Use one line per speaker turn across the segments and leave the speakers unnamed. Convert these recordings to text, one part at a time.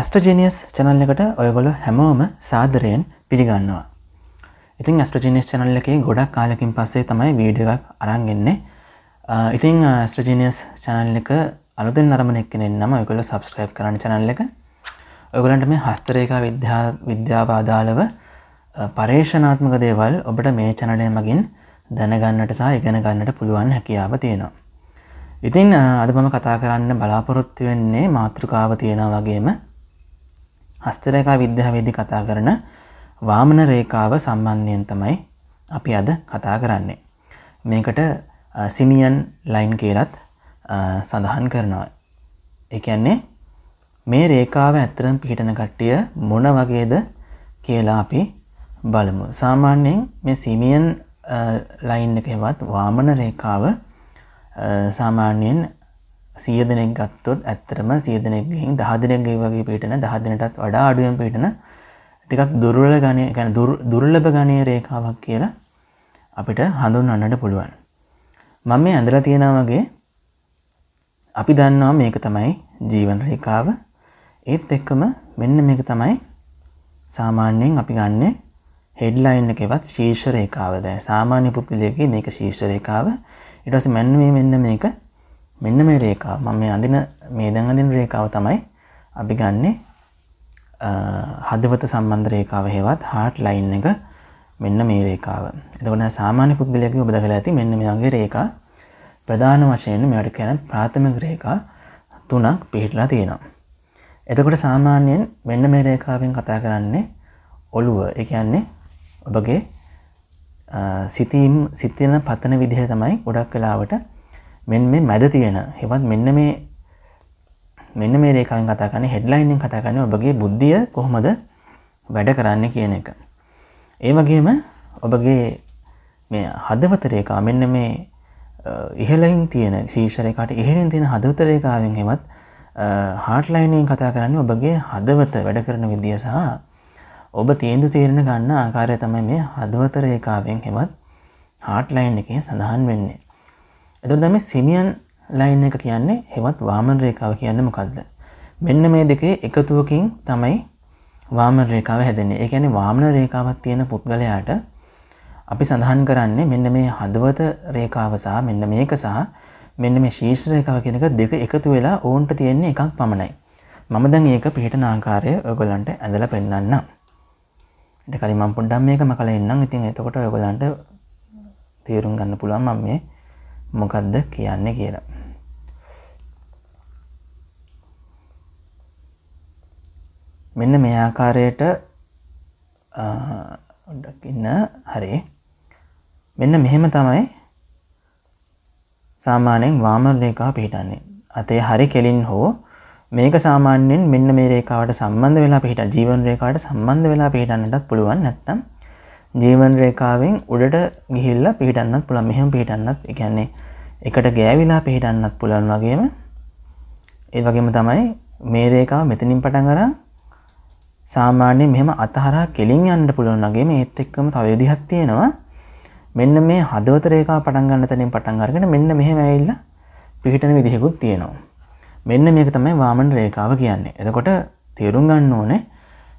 ඇස්ට්‍රජනියස් channel එකට ඔයගොලො හැමෝම සාදරයෙන් පිළිගන්නවා. ඉතින් ඇස්ට්‍රජනිස් චැනල් එකේ ගොඩක් කාලකින් පස්සේ තමයි වීඩියක් අරන්ගෙන්නේ ඉතිං ස්ට්‍රජනියස් චැනල් එක අලුතෙන් නරමනෙක්කෙන නම ඔයගොල සබස්ක්‍රයිබ් කරන චැනල් එක ඔයගලන්ට මේ හස්තරේකා විද්‍යා විද්‍යාවාදාලව පර්ේෂනාත්මක දේවල් ඔබට මේ චැනලය මගින් දැනගන්නට සහ ඉගෙන ගන්නට පුළුවන් හැකියාව තියෙනවා. ඉතින් අද මම කතා කරන්න බලාපොරොත්තු වෙන්නේ මාතෘකාව තියෙන වගේම හස්තරේකා විද්‍යාවේදී කතා කරන වාමන රේඛාව සම්බන්ධයෙන් තමයි අපි අද කතා කරන්නේ. මේකට සිමියන් ලයින් කියලත් සඳහන් කරනවා. ඒ කියන්නේ මේ රේඛාව ඇත්තටම පිටන කට්ටිය මොන වගේද කියලා අපි බලමු. සාමාන්‍යයෙන් මේ සිමියන් ලයින් එකේවත් වාමන රේඛාව සාමාන්‍යයෙන් සිය දෙනෙක් ගත්තොත් ඇත්තරම සිය දෙනෙක්ගෙන් දහ දෙනෙක්ගේ වගේ පිටන දහ දෙනටත් වඩා අඩුවෙන් පිටන ටිකක් දුර්වල ගණය ගැන දුර්ලභ ගණය රේකාවක් කියලා අපිට හඳුන්වන්නට පුළුවන්. මම මේ ඇඳලා තියෙනා වගේ අපි දන්නවා මේක තමයි ජීවන රේකාව ඒත් එක්කම මෙන්න මේක තමයි සාමාන්‍යයෙන් අපි ගන්නේ හෙඩ්ලයින් එකවත් ශීර්ෂ රේකාවද සාමාන්‍ය පුද්ගලයකගේ මේක ශීර්ෂ රේකාව ඊට පස්සේ මෙන්න මේ මෙන්න මේක මෙන්න මේ රේකා මම මේ අඳින මේ දැන් අඳින රේකාව තමයි අපි ගන්නේ හදවත සම්බන්ධ රේකාව හේවත් හાર્ට් ලයින් එක මෙන්න මේ රේකාව. එතකොට සාමාන්‍ය පුද්ගලයාගේ ඔබ දැකලා ඇති මෙන්න මේ වගේ රේකා ප්‍රධාන වශයෙන් මෙයාට කියන ප්‍රාථමික රේකා තුනක් පිහිටලා තියෙනවා. එතකොට සාමාන්‍යයෙන් මෙන්න මේ රේකාවෙන් කතා කරන්නේ ඔළුව. ඒ කියන්නේ ඔබගේ සිතීම් සිතන පතන විදිහ තමයි ගොඩක් වෙලාවට මෙන් මේ මැද තියෙන හෙවත් මෙන්න මේ මෙන්න මේ රේකාවෙන් කතා කරන්නේ හෙඩ්ලයින්ෙන් කතා කරන්නේ ඔබගේ බුද්ධිය කොහොමද වැඩ කරන්න කියන එක. ඒ වගේම ඔබගේ මේ හදවත රේකා මෙන්න මේ ඉහලින් තියෙන ශීෂරයකාට ඉහලින් තියෙන හදවත රේකාවෙන් හෙවත් හාට්ලයිනෙන් කතා කරන්නේ ඔබගේ හදවත වැඩ කරන විදිය සහ ඔබ තේන්දු තේරෙන ගන්න ආකාරය තමයි මේ හදවත රේකාවෙන් හෙවත් හාට්ලයින් එකේ සඳහන් වෙන්නේ. එතුට මේ සිමියන් ලයින් එක කියන්නේ හෙවත් වාමන් රේකාව කියන්න මොකක්ද මෙන්න මේ දෙකේ එකතුවකින් තමයි වාමන් රේකාව හැදෙන්නේ ඒ කියන්නේ වාමන රේකාවක් තියෙන පුද්ගලයාට අපි සඳහන් කරන්නේ මෙන්න මේ හදවත රේකාව සහ මෙන්න මේක සහ මෙන්න මේ ශීර්ෂ රේඛාව කියන එක දෙක එකතු වෙලා ඕන්ට තියෙන්නේ එකක් පමණයි. මම දැන් ඒක පිටන ආකාරය ඔයගොල්ලන්ට ඇඳලා පෙන්නන්නම්. ඊට කලින් මම පොඩ්ඩක් මේක මකලා ඉන්නම්. ඉතින් එතකොට ඔයගොල්ලන්ට තේරුම් ගන්න පුළුවන් මම මේ මොකක්ද කියන්නේ කියලා. මෙන්න මේ ආකාරයට ඉන්න හරි මෙන්න මෙහෙම තමයි සාමාන්‍යයෙන් වාමර රේකා පිහිටන්නේ අතේ හරි කෙලින් හෝ මේක සාමාන්‍යයෙන් මෙන්න මේ රේකාවට සම්බන්ධ වෙලා පිහිට ජීවන රේකාට සම්බන්ධ වෙලා පිහිටන්නටත් පුළුවන් නැත්තම් ජීවන් රේකාවෙන් උඩට ගිහිල්ල පිහිටන්නත් පුළ මෙහම පිහිටන්නත් එකන්නේ එකට ගෑවිලා පිහිටන්නත් පුළන් වගේම ඒ වගේම තමයි මේ රේකාව මෙතනින් පටන් කර සාමාන්‍ය මෙම අතහරා කෙලින් යන්න පුළුවන් වගේ ඒත් එක්කම තව විදිහක් තියෙනවා මෙන්න මේ හදවත රේකා පටන් ගන්න තැනින් පටන් අරගෙන මෙන්න මෙහෙම ඇවිල්ලා පිහිටන විදිහකුත් තියෙනවා මෙන්න මේක තමයි වාමන රේකාව කියන්නේ එතකොට තේරුම් ගන්න ඕනේ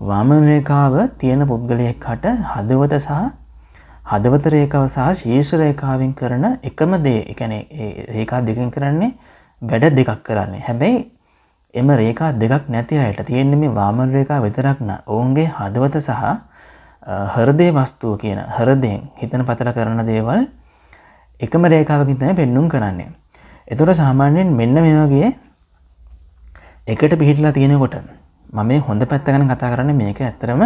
වමරේකාව තියෙන පුද්ගලයෙක්හට හදවත සහ හදවත රේකාව සහ ශේෂරේකාවෙන් කරන එකම දේ එකනේ රේකා දෙකින් කරන්නේ වැඩ දෙකක් කරන්නේ හැබැයි එම රේකා දෙකක් නැති අයට තියෙන්නේ මේ වාමන රේකා විතරක්න ඔවුන්ගේ හදවත සහ හරදේ වස්තුව කියන හරදයෙන් හිතන පතල කරන දේවල් එකම රේකාවකින් තමයි පෙන්නුම් කරන්නේ. එතොට සාමාන්‍යයෙන් මෙන්න මේ වගේ එකට පිහිටලා තියෙනකොට මම මේ හොඳ පැත්ත ගැන කතා කරන්න මේක ඇත්තරම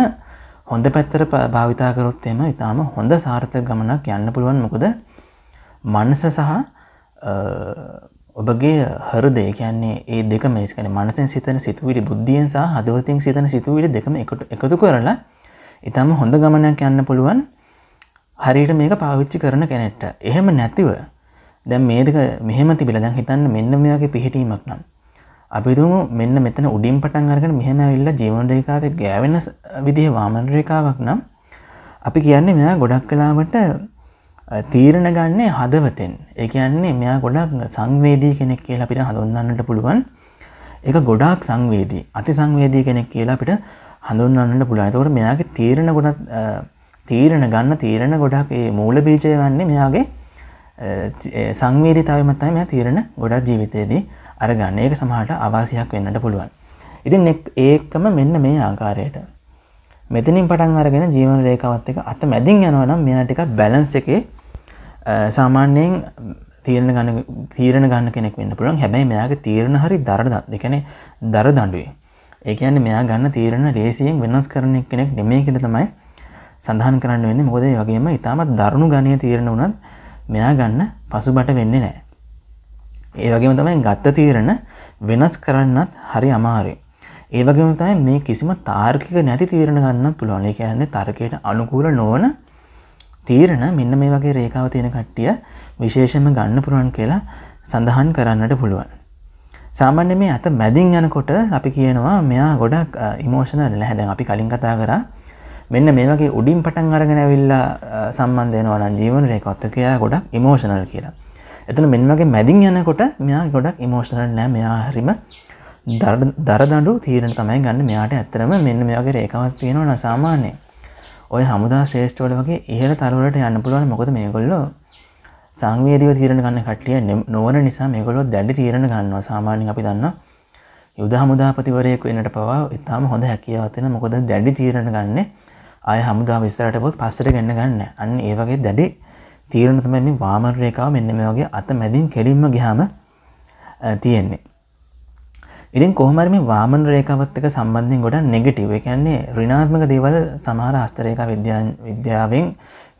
හොඳ පැත්තර භාවිතා කරොත් එම ඉතාම හොඳ සාර්ථක ගමනක් යන්න පුළුවන් මොකද මනස සහ ඔබගේ හරදේ කියන්නේ ඒ දෙක මේස්කන මනසෙන් සිතන සිතුවිලි බුද්ධියෙන් සහ හදවතින් සිතන සිතුවිලි දෙකම එකතු කරලා ඉතාම හොඳ ගමනක් යන්න පුළුවන් හරියට මේක පාවිච්චි කරන කෙනෙට්ට එහෙම නැතිව දැන් මේක මෙහෙම තිබිල දැන් හිතන්න මෙන්න මෙයාගේ පිහිටීමක් නම් අපිතුම මෙන්න මෙතන උඩින් පටන් අරගෙන මෙහෙම ඇවිල්ලා ජීවන රේඛාවේ ගෑවෙන විදිහ වාමන රේඛාවක් නම් අපි කියන්නේ මෙයා ගොඩක් කලාවට තීරණ ගන්නේ හදවතෙන්. ඒ කියන්නේ මෙයා ගොඩක් සංවේදී කෙනෙක් කියලා අපිට හඳුන්වන්නට පුළුවන්. ඒක ගොඩාක් සංවේදී. අති සංවේදී කෙනෙක් කියලා අපිට හඳුන්වන්නට පුළුවන්. ඒතකොට මෙයාගේ තීරණ ගොඩක් තීරණ ගන්න තීරණ ගොඩක් ඒ මූල බීජය වන්නේ මෙයාගේ සංවේදීතාවය මත තමයි මෙයා තීරණ ගොඩක් ජීවිතේදී අරගන්න ඒක සමහට අවාසියක් වෙන්නට පුළුවන් ඉතින් ඒකම මෙන්න මේ ආකාරයට මෙතනින් පටන් අරගෙන ජීවන රේකවත් එක අත මැදින් යනවනම් මෙන ටික බැලන්ස එකේ සාමාන්‍යයෙන් තීරණ ගන්න තීරණ ගන්න කෙනෙක් වෙන්න පුළුවන් හැබැයි මෙයාගේ තීරණ හරි දරද දෙකනේ දර දඩුවේ ඒකයන්න මෙයා ගන්න තීරණ ලේසියෙන් වෙනස් කරන කෙනෙක් නෙමේ කෙන තමයි සඳහන් කරන්න වෙන්න මොකද වගේම ඉතාමත් දරුණු ගණය තීරණ වනත් මෙයා ගන්න පසුබට වෙන්නේ නෑ ඒ වගේම තමයි ගත්ත තීරණ වෙනස් කරන්නත් හරි අමාරුයි. ඒ වගේම තමයි මේ කිසිම තාර්කික නැති තීරණ ගන්න පුළුවන්. ඒ කියන්නේ තර්කයට අනුකූල නොවන තීරණ මෙන්න මේ වගේ රේඛාව තියෙන කට්ටිය විශේෂයෙන්ම ගන්න පුළුවන් කියලා සඳහන් කරන්නට පුළුවන්. සාමාන්‍ය මේ අත මැදින් යනකොට අපි කියනවා මෙයා ගොඩක් ඉමෝෂනල් නැහැ. දැන් අපි කලින් කතා කරා මෙන්න මේ වගේ උඩින් පටන් අරගෙන ඇවිල්ලා සම්බන්ධ වෙනවා නම් ජීවන රේඛාවත් කියලා ගොඩක් ඉමෝෂනල් කියලා. එතන මෙන් වගේ මැදින් යනකොට මෙයා ගොඩක් ඉමෝෂනල් නෑ මෙයා හරිම දරදඩු තීරණ තමයි ගන්න මෙයාට ඇත්තරම මෙන්න මේගේ රේකවත් තියෙනවා සාමාන්‍යය ඔය හමුදා ශ්‍රේෂ්ඨවල වගේ ඉහළ තරවලට යන්න පුළුවන් මොකද මේගොල්ලෝ සංවේදීව තීරණ ගන්න කට්ටිය නොවන නිසා මේගොල්ලෝ දැඩි තීරණ ගන්නවා සාමාන්‍යයෙන් අපි දන්නවා යුද හමුදාපතිවරයෙක් වෙනට පවා ඉතාම හොඳ හැකියාව තියෙන මොකද දැඩි තීරණ ගන්න අය හමුදා විස්තරට පොත් පස්සට ගන්න ගන්න අන්න ඒ වගේ දැඩි තීරණ තමයි මේ වාමන රේඛාව මෙන්න මේ වගේ අත මැදින් කෙලින්ම ගියාම තියෙන්නේ. ඉතින් කොහොම හරි මේ වාමන රේඛාවත් එක්ක සම්බන්ධයෙන් ගොඩක් නෙගටිව්. ඒ කියන්නේ ඍණාත්මක දේවල් සමහර හස්ත රේඛා විද්‍යාවෙන්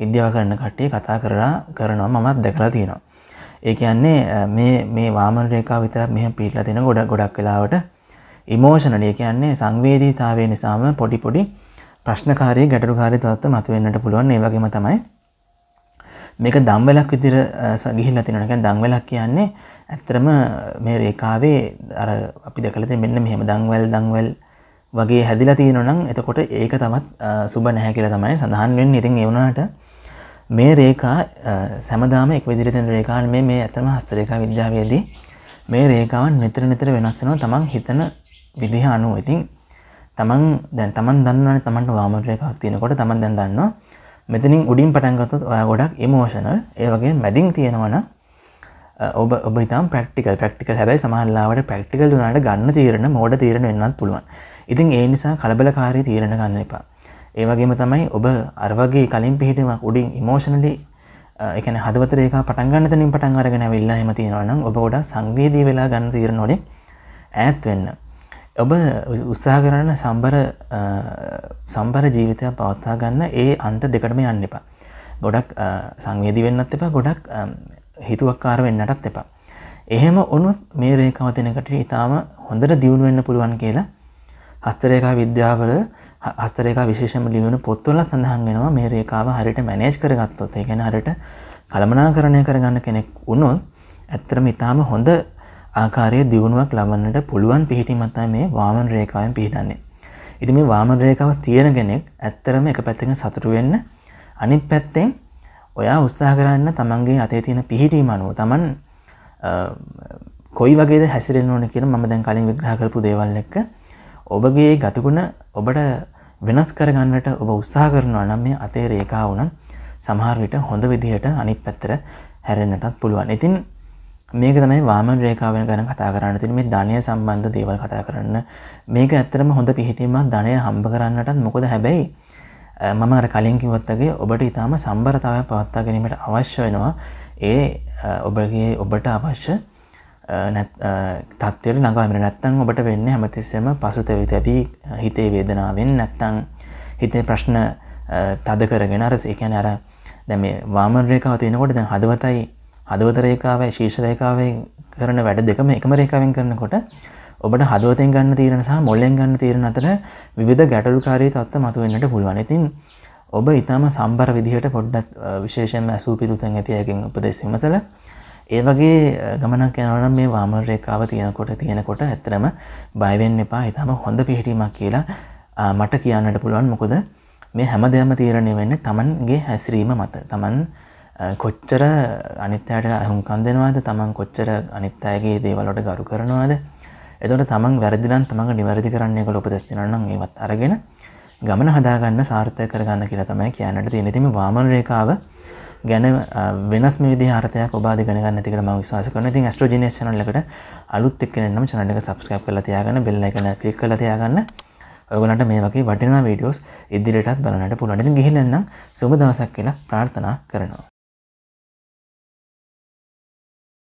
විද්‍යාව කරන කට්ටිය කතා කරලා කරනවා මමත් දැකලා තියෙනවා. ඒ කියන්නේ මේ මේ වාමන රේඛාව විතරක් මෙහෙම පිටලා තියෙන ගොඩ ගොඩක් වෙලාවට ඉමෝෂනලි කියන්නේ සංවේදීතාවය නිසාම පොඩි පොඩි ප්‍රශ්නකාරී ගැටලුකාරී තත්ත්ව මතුවෙන්නට පුළුවන් ඒ වගේම තමයි මේක දම්වලක් විදිර සගිහිල්ලා තිනකැන් දංවලක් කියන්නේ ඇත්තරම මේ රේකාවේ අර අපි දකලද මෙන්න මෙහෙම දංවල් දංවල් වගේ හැදිලා තියෙනනම් එතකොට ඒක තමත් සුබ නැහැ කියලා තමයි සඳහන් වෙන් ඉතින් එවුණට මේ රේකා සැමදාම එක් විදිරිතෙන් රේකාන් මේ මේ ඇතම හස්තරේකා විද්‍යාවේදී මේ රේකාවන් නිතර නිතර වෙනස්සෙනවා තමන් හිතන විදිහ අනුව ඉතින් තමන් දැන් තමන් දන්නවනේ තමන්ට වාමරේකාවක් තියෙනකොට තමන් දැන් දන්නවා මෙතනින් උඩින් පටන්ගතත් ඔය ගොඩක් ඉමෝෂනල් ඒවගේ මැඩිං තියෙනවන ඔබ ඔබ තම් ප්‍රක්ටිකල් ප්‍රක්ටිකල් හැබයි සමහල්ලාවට ප්‍රක්ටිකල් වුණට ගන්න තීරණ මෝඩ තීරණ වෙන්නත් පුළුවන් ඉතින් ඒ නිසා කලබලකාරී තීරණ ගන්න එපා ඒවගේම තමයි ඔබ අරවගේ කලින් පිහිටීමක් උඩින් ඉමෝෂණලි එකන හදවතරේක පටන්ගන්න තනින් පටන්ගරගෙන වෙල්ලා හම තියෙනවනම් ඔබ ගොඩ සංවේදී වෙලා ගන්න තීරණ නොලේ ඈත් වෙන්න ඔබ උත්සාහ කරන්න සම්බර සම්බර ජීවිතයක් පවත්තා ගන්න ඒ අන්ත දෙකටම යන්න එපා. ගොඩක් සංවේදී වෙන්නත් එපා ගොඩක් හිතුවක්කාර වෙන්නටත් එපා. එහෙම ඔනුත් මේ රේකවතිනකට ඉතාම හොඳට දියුණු වෙන්න පුළුවන් කියලා හස්තරේකා විද්‍යාවල හස්තරේකා විශේෂම ලිවෙන පොත්වල සඳහන් වෙනවා මේ රේකාව හරිට මැනේජ් කරගත්තොත් ඒ ගැන හරිට කළමනා කරණය කරගන්න කෙනෙක් වුණොත් ඇත්තරම ඉතාම හොඳ ආකාරයේ දියුණුවක් ලබන්නට පුළුවන් පිහිටීමක් තමයි මේ වාමන රේඛාවෙන් පිහිටන්නේ. ඉතින් මේ වාමන රේඛාව තියෙන කෙනෙක් ඇත්තරම එක පැත්තකින් සතුටු වෙන්න අනිත් පැත්තෙන් ඔයා උත්සාහ කරන්න තමන්ගේ අතේ තියෙන පිහිටීම අනුව තමන් කොයි වගේද හැසිරෙන්න ඕන කියන මම දැන් කලින් විග්‍රහ කරපු දේවල් එක්ක ඔබගේ ගතිගුණ ඔබට වෙනස් කරගන්නට ඔබ උත්සාහ කරනවා නම් මේ අතේ රේඛාව උනන් සමහර විට හොඳ විදිහට අනිත් පැත්තට හැරෙන්නටත් පුළුවන්. ඉතින් මේක තමයි වාමන් රේකාවෙන් ගැන කතා කරන්න තින් මේ ධනය සම්බන්ධ දේවල් කතා කරන්න මේක ඇත්තරම හොඳ පිහිටීමක් ධනය හම්බ කරන්නටත් මොකද හැබැයි මම අර කලින් කිවොත්තගේ ඔබට ඉතාම සම්බරතාවය පවත්තා ගැනීමට අවශ්‍ය වෙනවා ඒ ඔබගේ ඔබට අවශ්‍ය තත්වල නගමට නැත්තං ඔබට වෙන්න හැමතිස්සම පසුතවි තැබී හිතේ වේදනාවෙන් නැත්තං හිතේ ප්‍රශ්න තද කරගෙන අරස එකැන අර දැම වාමන් රේකාව තියෙනකොට දැන් හදවතයි හදවත රේකාවේ ශීෂ රේකාවෙන් කරන වැඩ දෙකම එකම රේකාවෙන් කරනකොට ඔබට හදවතෙන් ගන්න තීරණ සහ මොල්ලෙන් ගන්න තීරණ අතර විවිධ ගැටලුකාරී තත්ත්ව මතුවෙන්නට පුළුවන්. ඉතින් ඔබ ඊටම සම්බර විදිහට පොඩ්ඩක් විශේෂයෙන්ම ඇසූ පිළිතුරෙන් ඇති අයගෙන් උපදෙස් විමසල ඒ වගේ ගමනක් යනවා නම් මේ වාම රේඛාව තියෙනකොට තියෙනකොට ඇත්තටම බය වෙන්න එපා. ඊටම හොඳ පිළිහිටීමක් කියලා මට කියන්නට පුළුවන්. මොකද මේ හැම දෙයක්ම තීරණය වෙන්නේ Tamanගේ හැසිරීම මත. Taman කොච්චර අනිත්‍යයට අහුම්කන් දෙනවාද තමන් කොච්චර අනිත්‍යයගේ දේවලට ගරු කරනවාද එතොට තමන් වැරදිලන් තමඟ නිවැරදි කරන්නේ එක ලොපදෙස් දෙනන්නම් ඒවත් අරගෙන ගමන හදාගන්න සාර්ථය කරගන්න කියලා තමයි කියන්නට තියෙන තිම වාමන රේකාව ගැන වෙනස් මේ ආරතයක් ඔබාද ගනගන්න තිකට ම විශවාස කරන ති ස්ට්‍රජිනේශනලකට අලුත් එක්කනම් චනක සබස්ක්‍රප් කල තියාගන්න බෙල්ල එකන ක්‍රික් කල තියාගන්න ඔගලට මේ වගේ වටිනා වීඩියෝස් ඉදිරියටත් බලනට පුළුවනින් ගිහිලන්නම් සුබ දවසක් කියලා ප්‍රාර්ථනා කරනවා